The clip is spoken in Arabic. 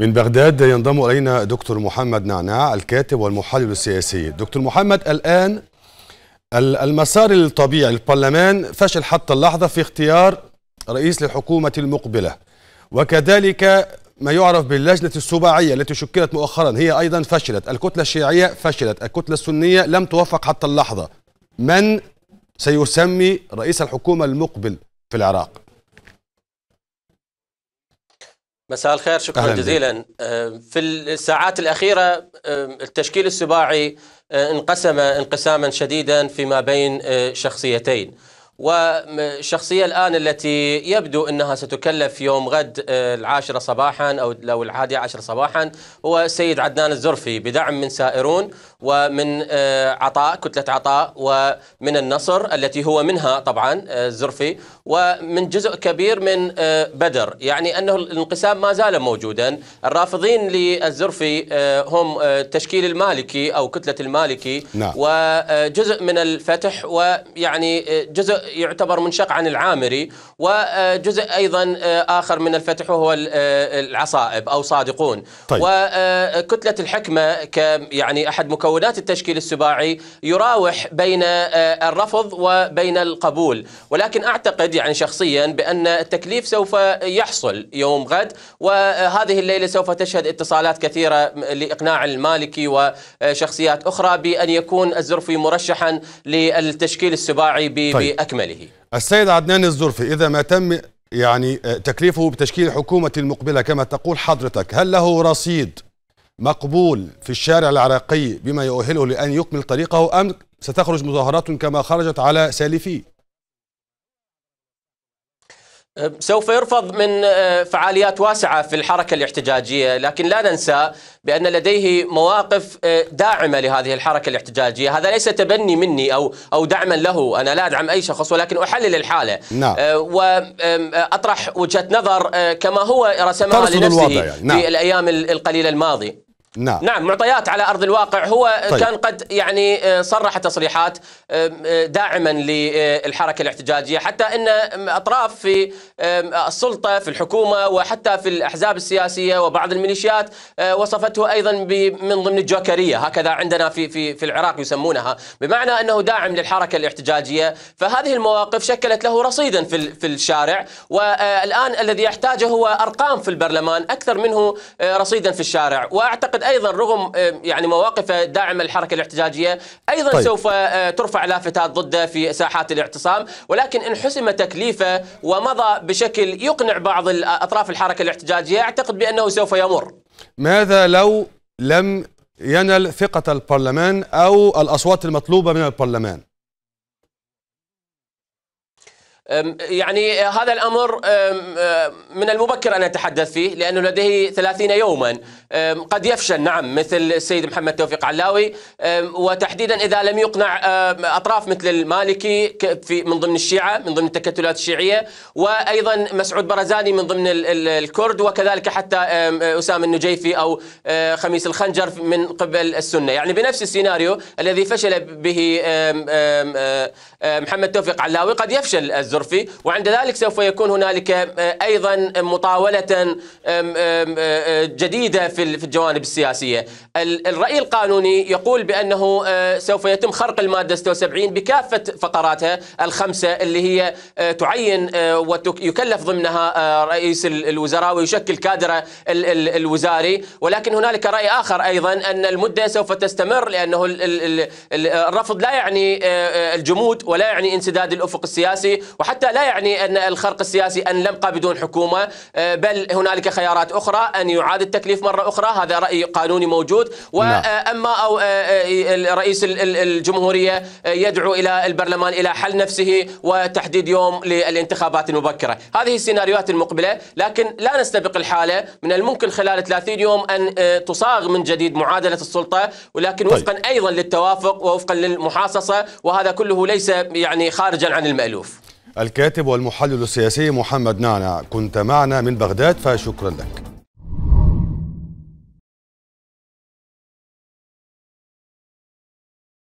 من بغداد ينضم الينا دكتور محمد نعناع الكاتب والمحلل السياسي دكتور محمد الان المسار الطبيعي البرلمان فشل حتى اللحظه في اختيار رئيس للحكومه المقبله وكذلك ما يعرف باللجنة السباعية التي شكلت مؤخرا هي أيضا فشلت الكتلة الشيعية فشلت الكتلة السنية لم توفق حتى اللحظة من سيسمي رئيس الحكومة المقبل في العراق مساء الخير شكرا جزيلا آه، في الساعات الأخيرة آه، التشكيل السباعي آه، انقسم انقساما شديدا فيما بين شخصيتين والشخصية الآن التي يبدو أنها ستكلف يوم غد آه، العاشرة صباحا أو لو الحادية عشر صباحا هو السيد عدنان الزرفي بدعم من سائرون ومن آه، عطاء كتلة عطاء ومن النصر التي هو منها طبعا آه، الزرفي ومن جزء كبير من بدر يعني أنه الانقسام ما زال موجودا الرافضين للزرفي هم التشكيل المالكي أو كتلة المالكي نعم. وجزء من الفتح ويعني جزء يعتبر منشق عن العامري وجزء أيضا آه، آخر من الفتح وهو آه، العصائب أو صادقون طيب. وكتلة الحكمة ك يعني أحد مكونات التشكيل السباعي يراوح بين آه، الرفض وبين القبول ولكن أعتقد يعني شخصيا بأن التكليف سوف يحصل يوم غد وهذه الليلة سوف تشهد اتصالات كثيرة لإقناع المالكي وشخصيات أخرى بأن يكون الزرفي مرشحا للتشكيل السباعي طيب. بأكمله طيب. عمله السيد عدنان الزرفي إذا ما تم يعني آه، تكليفه بتشكيل حكومة المقبلة كما تقول حضرتك هل له رصيد مقبول في الشارع العراقي بما يؤهله لأن يكمل طريقه أم ستخرج مظاهرات كما خرجت على سالفيه سوف يرفض من آه، فعاليات واسعة في الحركة الاحتجاجية لكن لا ننسى بأن لديه مواقف آه، داعمة لهذه الحركة الاحتجاجية هذا ليس تبني مني أو, أو دعما له أنا لا أدعم أي شخص ولكن أحلل الحالة نعم. آه، وأطرح وجهة نظر كما هو رسمها لنفسه يعني. نعم. في الأيام القليلة الماضية نعم نعم معطيات على ارض الواقع هو طيب. كان قد يعني آه، صرح تصريحات آه، داعما للحركه الاحتجاجيه حتى ان اطراف في السلطه في الحكومه وحتى في الاحزاب السياسيه وبعض الميليشيات آه، وصفته ايضا من ضمن الجوكريه هكذا عندنا في في في العراق يسمونها بمعنى انه داعم للحركه الاحتجاجيه فهذه المواقف شكلت له رصيدا في في الشارع والان الذي يحتاجه هو ارقام في البرلمان اكثر منه رصيدا في الشارع واعتقد اعتقد ايضا رغم يعني مواقفه داعمه للحركه الاحتجاجيه ايضا طيب. سوف آه، ترفع لافتات ضده في ساحات الاعتصام ولكن ان حسم تكليفه ومضى بشكل يقنع بعض آه، اطراف الحركه الاحتجاجيه اعتقد بانه سوف يمر ماذا لو لم ينل ثقه البرلمان او الاصوات المطلوبه من البرلمان يعني هذا الأمر من المبكر أن أتحدث فيه لأنه لديه 30 يوما قد يفشل نعم مثل السيد محمد توفيق علاوي وتحديدا إذا لم يقنع أطراف مثل المالكي في من ضمن الشيعة من ضمن التكتلات الشيعية وأيضا مسعود برزاني من ضمن الكرد وكذلك حتى أسامة النجيفي أو أه، خميس الخنجر من قبل السنة يعني بنفس السيناريو الذي فشل به أه، أه، محمد توفيق علاوي قد يفشل الزرفي وعند ذلك سوف يكون هنالك آه، أيضا مطاولة آه، آه، جديدة في الجوانب السياسية الرأي القانوني يقول بأنه سوف يتم خرق المادة 76 بكافة فقراتها الخمسة اللي هي تعين ويكلف ضمنها رئيس الوزراء ويشكل كادر الوزاري ولكن هنالك رأي آخر أيضا أن المدة سوف تستمر لأنه الرفض لا يعني الجمود ولا يعني انسداد الأفق السياسي وحتى لا يعني أن الخرق السياسي أن نبقى بدون حكومة آه، بل هنالك خيارات أخرى أن يعاد التكليف مرة أخرى هذا رأي قانوني موجود نعم. وأما أو آه، آه، رئيس الجمهورية يدعو إلى البرلمان إلى حل نفسه وتحديد يوم للانتخابات المبكرة هذه السيناريوهات المقبلة لكن لا نستبق الحالة من الممكن خلال 30 يوم أن تصاغ من جديد معادلة السلطة ولكن طيب. وفقا أيضا للتوافق ووفقا للمحاصصة وهذا كله ليس يعني خارجا عن المألوف الكاتب والمحلل السياسي محمد نعنع كنت معنا من بغداد فشكرا لك